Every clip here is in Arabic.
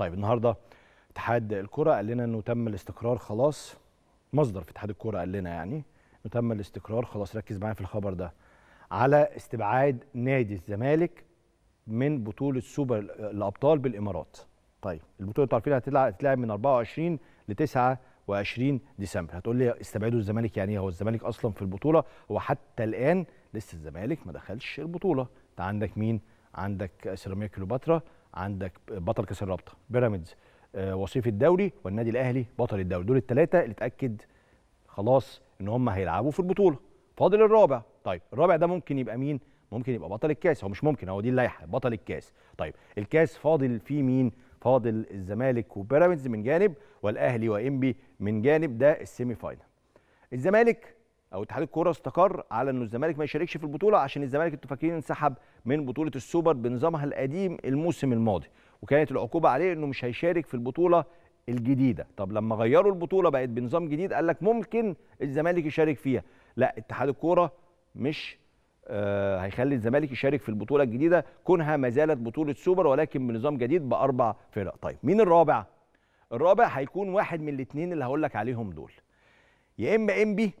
طيب النهارده اتحاد الكره قال لنا انه تم الاستقرار خلاص مصدر في اتحاد الكره قال لنا يعني انه تم الاستقرار خلاص ركز معايا في الخبر ده على استبعاد نادي الزمالك من بطوله سوبر الابطال بالامارات طيب البطوله انتوا عارفين هتتلعب من 24 ل 29 ديسمبر هتقول لي استبعدوا الزمالك يعني ايه هو الزمالك اصلا في البطوله هو حتى الان لسه الزمالك ما دخلش البطوله انت عندك مين عندك سيراميكا كليوباترا عندك بطل كاس الرابطه بيراميدز آه، وصيف الدوري والنادي الاهلي بطل الدوري دول الثلاثه اللي اتاكد خلاص ان هم هيلعبوا في البطوله فاضل الرابع طيب الرابع ده ممكن يبقى مين ممكن يبقى بطل الكاس هو مش ممكن هو دي اللائحه بطل الكاس طيب الكاس فاضل فيه مين فاضل الزمالك وبيراميدز من جانب والاهلي وانبي من جانب ده السيمي فاينل الزمالك او اتحاد الكوره استقر على انه الزمالك ما يشاركش في البطوله عشان الزمالك انتوا فاكرين انسحب من بطوله السوبر بنظامها القديم الموسم الماضي وكانت العقوبه عليه انه مش هيشارك في البطوله الجديده طب لما غيروا البطوله بقت بنظام جديد قال لك ممكن الزمالك يشارك فيها لا اتحاد الكوره مش آه، هيخلي الزمالك يشارك في البطوله الجديده كونها ما زالت بطوله سوبر ولكن بنظام جديد باربع فرق طيب مين الرابع الرابع هيكون واحد من الاثنين اللي هقول لك عليهم دول يا اما انبي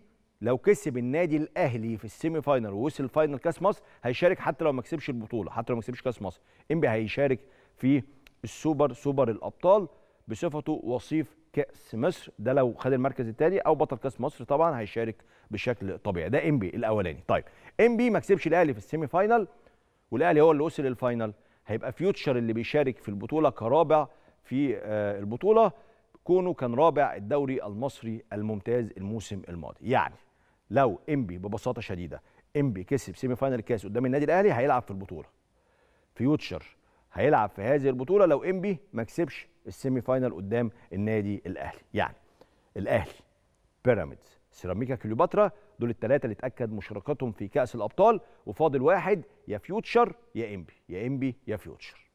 لو كسب النادي الاهلي في السيمي فاينل ووصل فاينل كاس مصر هيشارك حتى لو ما كسبش البطوله حتى لو ما كسبش كاس مصر انبي هيشارك في السوبر سوبر الابطال بصفته وصيف كاس مصر ده لو خد المركز الثاني او بطل كاس مصر طبعا هيشارك بشكل طبيعي ده انبي الاولاني طيب انبي ما كسبش الاهلي في السيمي فاينل والاهلي هو اللي وصل الفاينل هيبقى فيوتشر اللي بيشارك في البطوله كرابع في آه، البطوله كونه كان رابع الدوري المصري الممتاز الموسم الماضي يعني لو انبي ببساطه شديده انبي كسب سيمي فاينل كاس قدام النادي الاهلي هيلعب في البطوله فيوتشر هيلعب في هذه البطوله لو انبي ما كسبش السيمي فاينل قدام النادي الاهلي يعني الاهلي بيراميدز سيراميكا كليوباترا دول الثلاثه اللي اتاكد مشاركتهم في كاس الابطال وفاضل واحد يا فيوتشر يا انبي يا انبي يا فيوتشر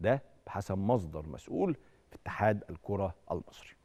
ده بحسب مصدر مسؤول في اتحاد الكره المصري